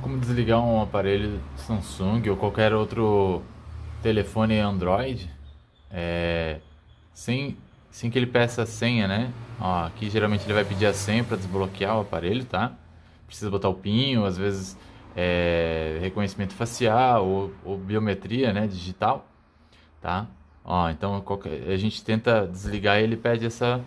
como desligar um aparelho Samsung ou qualquer outro telefone Android é, sem, sem que ele peça a senha, né? Ó, aqui geralmente ele vai pedir a senha para desbloquear o aparelho, tá? Precisa botar o pinho, às vezes é, reconhecimento facial ou, ou, biometria, né? Digital, tá? Ó, então qualquer, a gente tenta desligar e ele pede essa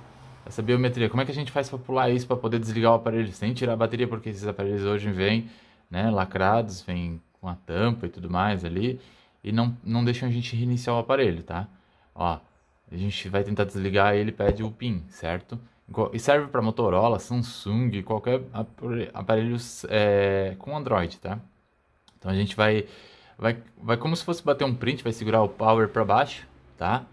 essa biometria. Como é que a gente faz para pular isso para poder desligar o aparelho sem tirar a bateria? Porque esses aparelhos hoje vêm né, lacrados, vem com a tampa e tudo mais ali, e não, não deixam a gente reiniciar o aparelho, tá? Ó, a gente vai tentar desligar ele pede o PIN, certo? E serve para Motorola, Samsung, qualquer aparelho é, com Android, tá? Então a gente vai, vai, vai como se fosse bater um print, vai segurar o power para baixo, tá?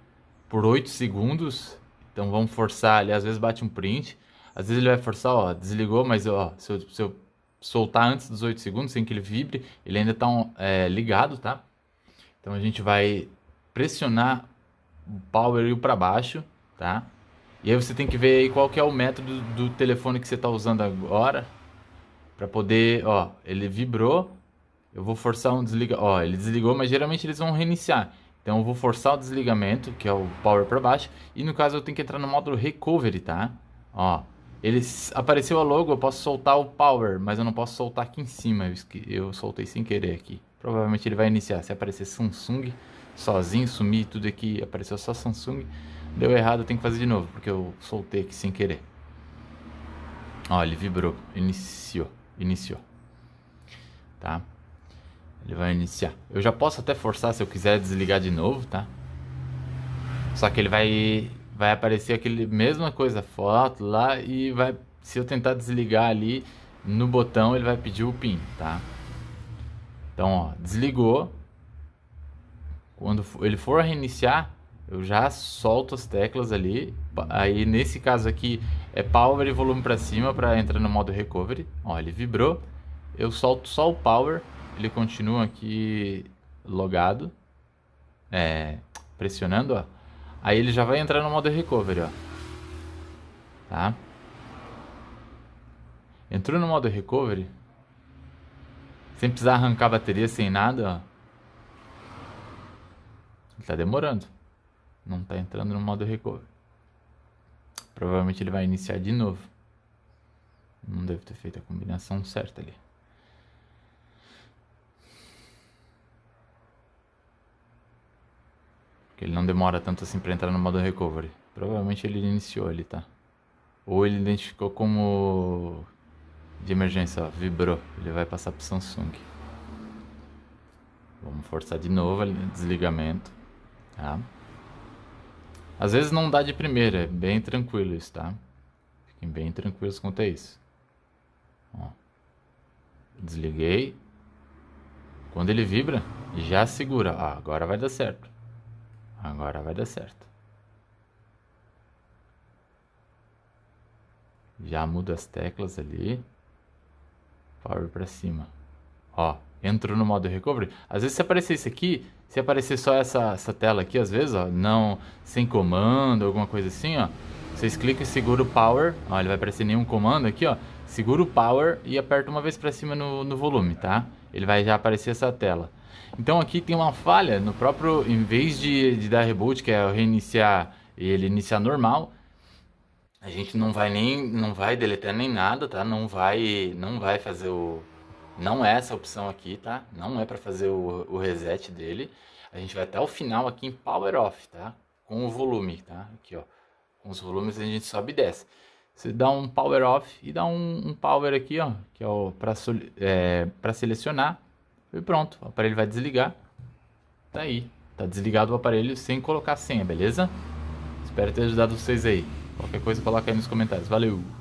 Por 8 segundos, então vamos forçar ali, às vezes bate um print, às vezes ele vai forçar, ó, desligou, mas ó, se eu, se eu soltar antes dos 8 segundos, sem que ele vibre, ele ainda está é, ligado, tá? Então a gente vai pressionar o power e o para baixo, tá? E aí você tem que ver aí qual que é o método do telefone que você está usando agora para poder, ó, ele vibrou, eu vou forçar um desliga, ó, ele desligou, mas geralmente eles vão reiniciar. Então eu vou forçar o desligamento, que é o power para baixo, e no caso eu tenho que entrar no módulo recovery, tá? Ó, ele apareceu a logo, eu posso soltar o power, mas eu não posso soltar aqui em cima. Eu, eu soltei sem querer aqui. Provavelmente ele vai iniciar. Se aparecer Samsung sozinho, sumir tudo aqui, apareceu só Samsung, deu errado, eu tenho que fazer de novo, porque eu soltei aqui sem querer. Olha, ele vibrou, iniciou, iniciou. Tá? Ele vai iniciar. Eu já posso até forçar se eu quiser desligar de novo, tá? Só que ele vai vai aparecer aquele mesma coisa foto lá e vai se eu tentar desligar ali no botão ele vai pedir o pin tá então ó desligou quando ele for reiniciar eu já solto as teclas ali aí nesse caso aqui é power e volume para cima para entrar no modo recovery ó ele vibrou eu solto só o power ele continua aqui logado é, pressionando ó Aí ele já vai entrar no modo recovery, ó. Tá? Entrou no modo recovery. Sem precisar arrancar a bateria, sem nada, ó. Ele tá demorando. Não tá entrando no modo recovery. Provavelmente ele vai iniciar de novo. Não deve ter feito a combinação certa ali. ele não demora tanto assim pra entrar no modo recovery. Provavelmente ele iniciou ele, tá? Ou ele identificou como de emergência, ó, vibrou. Ele vai passar pro Samsung. Vamos forçar de novo ali, desligamento, tá? Às vezes não dá de primeira, é bem tranquilo isso, tá? Fiquem bem tranquilos quanto a isso. Ó. Desliguei. Quando ele vibra, já segura. Ah, agora vai dar certo. Agora vai dar certo. Já muda as teclas ali. Power para cima. Ó, entrou no modo recovery. Às vezes se aparecer isso aqui, se aparecer só essa, essa tela aqui, às vezes, ó, não sem comando, alguma coisa assim, ó. Vocês clicam e seguram o power. Ó, ele vai aparecer nenhum comando aqui, ó. Segura o power e aperta uma vez para cima no, no volume, tá? Ele vai já aparecer essa tela. Então aqui tem uma falha no próprio, em vez de, de dar reboot, que é reiniciar e ele iniciar normal, a gente não vai nem, não vai deletar nem nada, tá? Não vai, não vai fazer o, não é essa opção aqui, tá? Não é para fazer o, o reset dele. A gente vai até o final aqui em power off, tá? Com o volume, tá? Aqui, ó. Com os volumes a gente sobe e desce. Você dá um power off e dá um, um power aqui, ó, que é o para é, selecionar. E pronto, o aparelho vai desligar. Tá aí, tá desligado o aparelho sem colocar senha, beleza? Espero ter ajudado vocês aí. Qualquer coisa coloca aí nos comentários. Valeu!